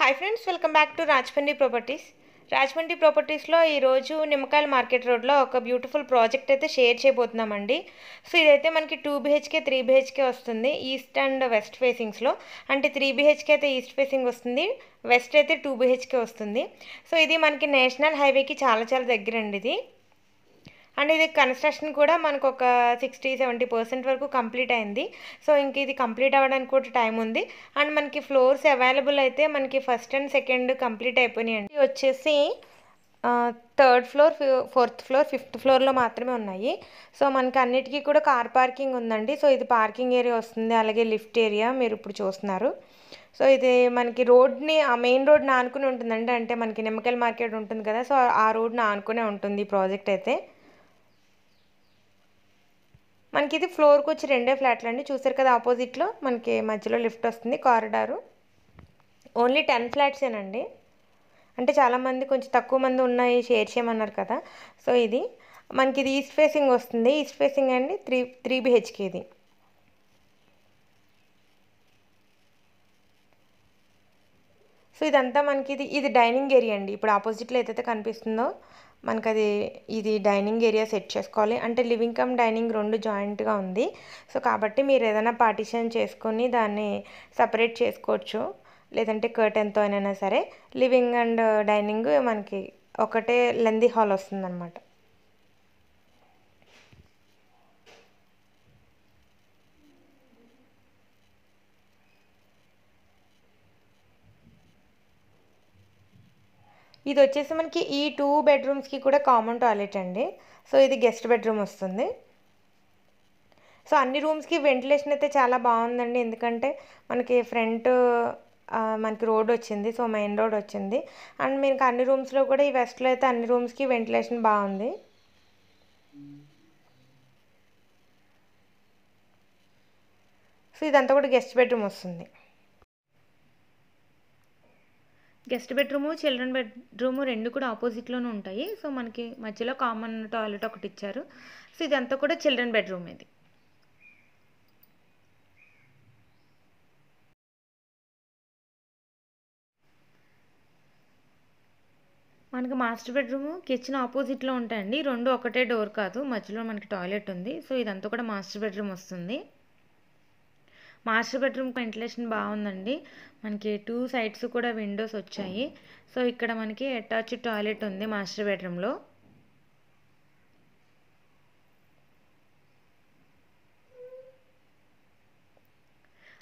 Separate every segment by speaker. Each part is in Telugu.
Speaker 1: hi friends welcome back to Rajahmundry properties Rajahmundry ప్రాపర్టీస్లో ఈరోజు నిమ్మకాయల మార్కెట్ రోడ్లో ఒక బ్యూటిఫుల్ ప్రాజెక్ట్ అయితే షేర్ చేయబోతున్నామండి సో ఇదైతే మనకి టూ బీహెచ్కే త్రీ బీహెచ్కే వస్తుంది ఈస్ట్ అండ్ వెస్ట్ ఫేసింగ్స్లో అంటే త్రీ బీహెచ్కే అయితే ఈస్ట్ ఫేసింగ్ వస్తుంది వెస్ట్ అయితే టూ బీహెచ్కే వస్తుంది సో ఇది మనకి నేషనల్ హైవేకి చాలా చాలా దగ్గరండి ఇది అండ్ ఇది కన్స్ట్రక్షన్ కూడా మనకు ఒక సిక్స్టీ సెవెంటీ పర్సెంట్ వరకు కంప్లీట్ అయింది సో ఇంక ఇది కంప్లీట్ అవ్వడానికి కూడా టైం ఉంది అండ్ మనకి ఫ్లోర్స్ అవైలబుల్ అయితే మనకి ఫస్ట్ అండ్ సెకండ్ కంప్లీట్ అయిపోయినాయండి వచ్చేసి third floor fourth floor fifth ఫ్లోర్లో మాత్రమే ఉన్నాయి సో మనకి అన్నిటికీ కూడా కార్ పార్కింగ్ ఉందండి సో ఇది పార్కింగ్ ఏరియా వస్తుంది అలాగే లిఫ్ట్ ఏరియా మీరు ఇప్పుడు చూస్తున్నారు సో ఇది మనకి రోడ్ని ఆ మెయిన్ రోడ్ని ఆనుకుని ఉంటుందండి అంటే మనకి నిమ్మకాయల మార్కెట్ ఉంటుంది కదా సో ఆ రోడ్ని ఆనుకునే ఉంటుంది ఈ ప్రాజెక్ట్ అయితే మనకి ఇది ఫ్లోర్కి వచ్చి రెండే ఫ్లాట్లు అండి చూసారు కదా ఆపోజిట్లో మనకి మధ్యలో లిఫ్ట్ వస్తుంది కారిడారు ఓన్లీ టెన్ ఫ్లాట్సేనండి అంటే చాలామంది కొంచెం తక్కువ మంది ఉన్నాయి షేర్ చేయమన్నారు కదా సో ఇది మనకి ఇది ఈస్ట్ ఫేసింగ్ వస్తుంది ఈస్ట్ ఫేసింగ్ అండి త్రీ త్రీ బిహెచ్కే ఇది సో ఇదంతా మనకి ఇది ఇది డైనింగ్ ఏరియా అండి ఇప్పుడు ఆపోజిట్లో ఏదైతే కనిపిస్తుందో మనకు అది ఇది డైనింగ్ ఏరియా సెట్ చేసుకోవాలి అంటే లివింగ్ కమ్ డైనింగ్ రెండు జాయింట్గా ఉంది సో కాబట్టి మీరు ఏదైనా పార్టిషన్ చేసుకొని దాన్ని సపరేట్ చేసుకోవచ్చు లేదంటే కర్టెన్తో అయినా సరే లివింగ్ అండ్ డైనింగ్ మనకి ఒకటే లెందీ హాల్ వస్తుందన్నమాట ఇది వచ్చేసి మనకి ఈ టూ బెడ్రూమ్స్కి కూడా కామన్ టాయిలెట్ అండి సో ఇది గెస్ట్ బెడ్రూమ్ వస్తుంది సో అన్ని రూమ్స్కి వెంటిలేషన్ అయితే చాలా బాగుందండి ఎందుకంటే మనకి ఫ్రంట్ మనకి రోడ్ వచ్చింది సో మెయిన్ రోడ్ వచ్చింది అండ్ మీకు అన్ని రూమ్స్లో కూడా ఈ వెస్ట్లో అయితే అన్ని రూమ్స్కి వెంటిలేషన్ బాగుంది సో ఇదంతా కూడా గెస్ట్ బెడ్రూమ్ వస్తుంది గెస్ట్ బెడ్రూము చిల్డ్రన్ బెడ్రూము రెండు కూడా ఆపోజిట్లోనే ఉంటాయి సో మనకి మధ్యలో కామన్ టాయిలెట్ ఒకటి ఇచ్చారు సో ఇదంతా కూడా చిల్డ్రన్ బెడ్రూమ్ ఇది మనకి మాస్టర్ బెడ్రూమ్ కిచెన్ ఆపోజిట్లో ఉంటాయండి రెండు ఒకటే డోర్ కాదు మధ్యలో మనకి టాయిలెట్ ఉంది సో ఇదంతా కూడా మాస్టర్ బెడ్రూమ్ వస్తుంది మాస్టర్ బెడ్రూమ్ వెంటిలేషన్ బాగుందండి మనకి టూ సైడ్స్ కూడా విండోస్ వచ్చాయి సో ఇక్కడ మనకి అటాచ్ టాయిలెట్ ఉంది మాస్టర్ బెడ్రూమ్లో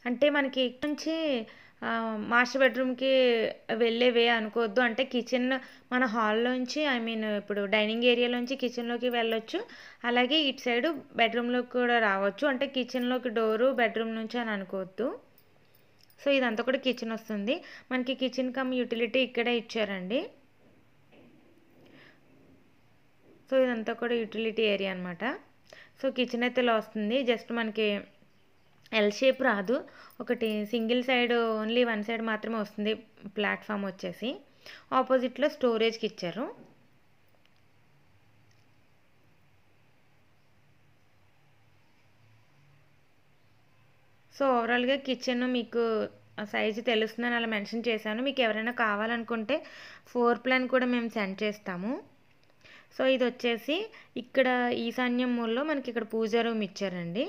Speaker 1: అంటే మనకి నుంచి మాస్టర్ బెడ్రూమ్కి వెళ్ళే వే అనుకోవద్దు అంటే కిచెన్ మన హాల్లోంచి ఐ మీన్ ఇప్పుడు డైనింగ్ ఏరియాలోంచి కిచెన్లోకి వెళ్ళొచ్చు అలాగే ఇటు సైడు బెడ్రూమ్లోకి కూడా రావచ్చు అంటే కిచెన్లోకి డోరు బెడ్రూమ్ నుంచి అని అనుకోవద్దు సో ఇదంతా కూడా కిచెన్ వస్తుంది మనకి కిచెన్ కమ్ యూటిలిటీ ఇక్కడే ఇచ్చారండి సో ఇదంతా కూడా యూటిలిటీ ఏరియా అనమాట సో కిచెన్ అయితే ఇలా వస్తుంది జస్ట్ మనకి ఎల్ షేప్ రాదు ఒకటి single side only one side మాత్రమే వస్తుంది ప్లాట్ఫామ్ వచ్చేసి ఆపోజిట్లో స్టోరేజ్కి ఇచ్చారు సో ఓవరాల్గా కిచెన్ మీకు సైజు తెలుస్తుందని అలా మెన్షన్ చేశాను మీకు ఎవరైనా కావాలనుకుంటే ఫోర్ ప్లాన్ కూడా మేము సెండ్ చేస్తాము సో ఇది వచ్చేసి ఇక్కడ ఈశాన్యం మూల్లో మనకి ఇక్కడ పూజా రూమ్ ఇచ్చారండి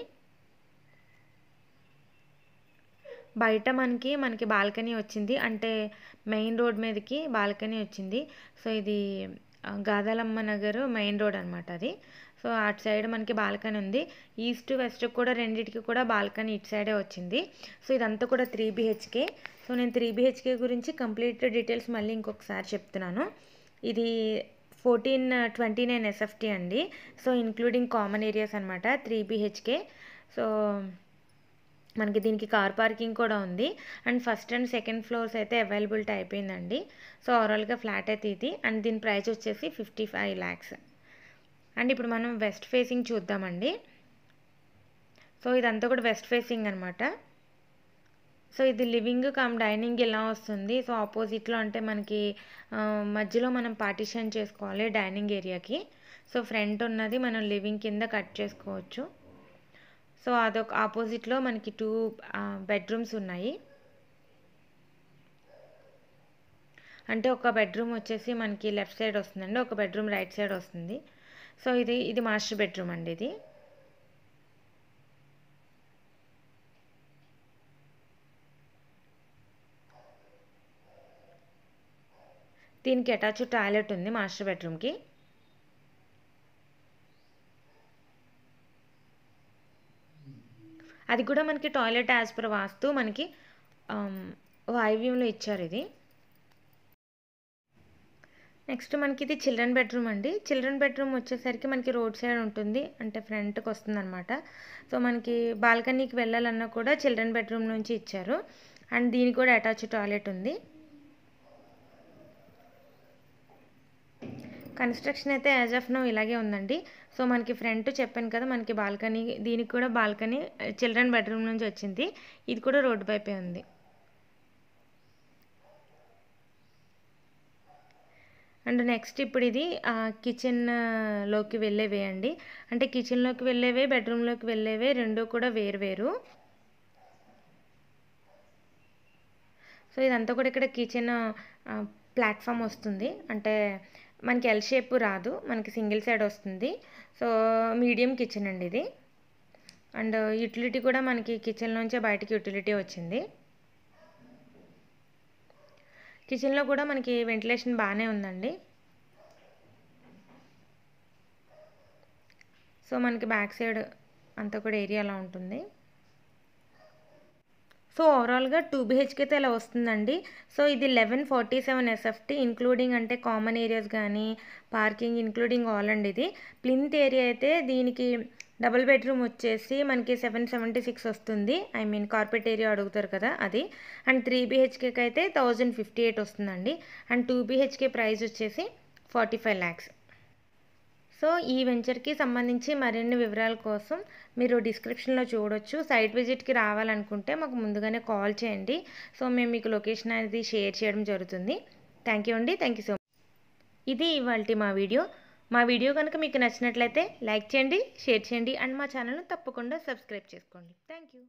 Speaker 1: బయట మనకి మనకి బాల్కనీ వచ్చింది అంటే మెయిన్ రోడ్ మీదకి బాల్కనీ వచ్చింది సో ఇది గాదలమ్మ నగర్ మెయిన్ రోడ్ అనమాట అది సో అటు సైడ్ మనకి బాల్కనీ ఉంది ఈస్ట్ వెస్ట్ కూడా రెండింటికి కూడా బాల్కనీ ఇటు సైడే వచ్చింది సో ఇదంతా కూడా త్రీ బీహెచ్కే సో నేను త్రీ బీహెచ్కే గురించి కంప్లీట్ డీటెయిల్స్ మళ్ళీ ఇంకొకసారి చెప్తున్నాను ఇది ఫోర్టీన్ ట్వంటీ నైన్ ఎస్ఎఫ్టీ అండి సో ఇంక్లూడింగ్ కామన్ ఏరియాస్ అనమాట త్రీ బీహెచ్కే సో మనకి దీనికి కార్ పార్కింగ్ కూడా ఉంది and first and second floors అయితే అవైలబిలిటీ అయిపోయిందండి సో ఓవరాల్గా ఫ్లాట్ అయితే ఇది అండ్ దీని ప్రైస్ వచ్చేసి ఫిఫ్టీ ఫైవ్ అండ్ ఇప్పుడు మనం వెస్ట్ ఫేసింగ్ చూద్దామండి సో ఇదంతా కూడా వెస్ట్ ఫేసింగ్ అనమాట సో ఇది లివింగ్ కమ్ డైనింగ్ ఇలా వస్తుంది సో ఆపోజిట్లో అంటే మనకి మధ్యలో మనం పార్టిషన్ చేసుకోవాలి డైనింగ్ ఏరియాకి సో ఫ్రంట్ ఉన్నది మనం లివింగ్ కింద కట్ చేసుకోవచ్చు సో అదొక ఆపోజిట్లో మనకి టూ బెడ్రూమ్స్ ఉన్నాయి అంటే ఒక బెడ్రూమ్ వచ్చేసి మనకి లెఫ్ట్ సైడ్ వస్తుందండి ఒక బెడ్రూమ్ రైట్ సైడ్ వస్తుంది సో ఇది ఇది మాస్టర్ బెడ్రూమ్ అండి ఇది దీనికి అటాచ్ టాయిలెట్ ఉంది మాస్టర్ బెడ్రూమ్కి అది కూడా మనకి టాయిలెట్ యాజ్ పర్ వాస్తు మనకి వాయువ్యంలో um, ఇచ్చారు ఇది నెక్స్ట్ మనకి ఇది చిల్డ్రన్ బెడ్రూమ్ అండి చిల్డ్రన్ బెడ్రూమ్ వచ్చేసరికి మనకి రోడ్ సైడ్ ఉంటుంది అంటే ఫ్రంట్కి వస్తుందన్నమాట సో మనకి బాల్కనీకి వెళ్ళాలన్నా కూడా చిల్డ్రన్ బెడ్రూమ్ నుంచి ఇచ్చారు అండ్ దీనికి కూడా అటాచ్ టాయిలెట్ ఉంది కన్స్ట్రక్షన్ అయితే యాజ్ ఆఫ్ నో ఇలాగే ఉందండి సో మనకి ఫ్రంట్ చెప్పాను కదా మనకి బాల్కనీ దీనికి కూడా బాల్కనీ చిల్డ్రన్ బెడ్రూమ్ నుంచి వచ్చింది ఇది కూడా రోడ్డు పైపే ఉంది అండ్ నెక్స్ట్ ఇప్పుడు ఇది కిచెన్లోకి వెళ్ళేవే అండి అంటే కిచెన్లోకి వెళ్ళేవే బెడ్రూమ్లోకి వెళ్ళేవే రెండు కూడా వేరు వేరు సో ఇదంతా కూడా ఇక్కడ కిచెన్ ప్లాట్ఫామ్ వస్తుంది అంటే మనకి ఎల్ షేప్ రాదు మనకి సింగిల్ సైడ్ వస్తుంది సో మీడియం కిచెన్ అండి ఇది అండ్ యూటిలిటీ కూడా మనకి కిచెన్ నుంచే బయటకి యూటిలిటీ వచ్చింది కిచెన్లో కూడా మనకి వెంటిలేషన్ బాగానే ఉందండి సో మనకి బ్యాక్ సైడ్ అంతా కూడా ఏరియా అలా ఉంటుంది సో ఓవరాల్గా టూ బీహెచ్కే అయితే ఇలా వస్తుందండి సో ఇది eleven forty seven SFT including అంటే కామన్ ఏరియాస్ కానీ పార్కింగ్ ఇంక్లూడింగ్ ఆల్ అండి ఇది ప్లింత్ ఏరియా అయితే దీనికి డబుల్ బెడ్రూమ్ వచ్చేసి మనకి సెవెన్ సెవెంటీ సిక్స్ వస్తుంది ఐ మీన్ కార్పెట్ ఏరియా అడుగుతారు కదా అది అండ్ త్రీ బీహెచ్కేకి అయితే థౌజండ్ ఫిఫ్టీ ఎయిట్ వస్తుందండి అండ్ టూ బీహెచ్కే ప్రైస్ వచ్చేసి ఫార్టీ ఫైవ్ ల్యాక్స్ సో ఈ వెంచర్కి సంబంధించి మరిన్ని వివరాల కోసం మీరు డిస్క్రిప్షన్లో చూడొచ్చు సైట్ విజిట్కి రావాలనుకుంటే మాకు ముందుగానే కాల్ చేయండి సో మేము మీకు లొకేషన్ అనేది షేర్ చేయడం జరుగుతుంది థ్యాంక్ యూ అండి థ్యాంక్ యూ సో మచ్ ఇది ఇవాళ మా వీడియో మా వీడియో కనుక మీకు నచ్చినట్లయితే లైక్ చేయండి షేర్ చేయండి అండ్ మా ఛానల్ను తప్పకుండా సబ్స్క్రైబ్ చేసుకోండి థ్యాంక్ యూ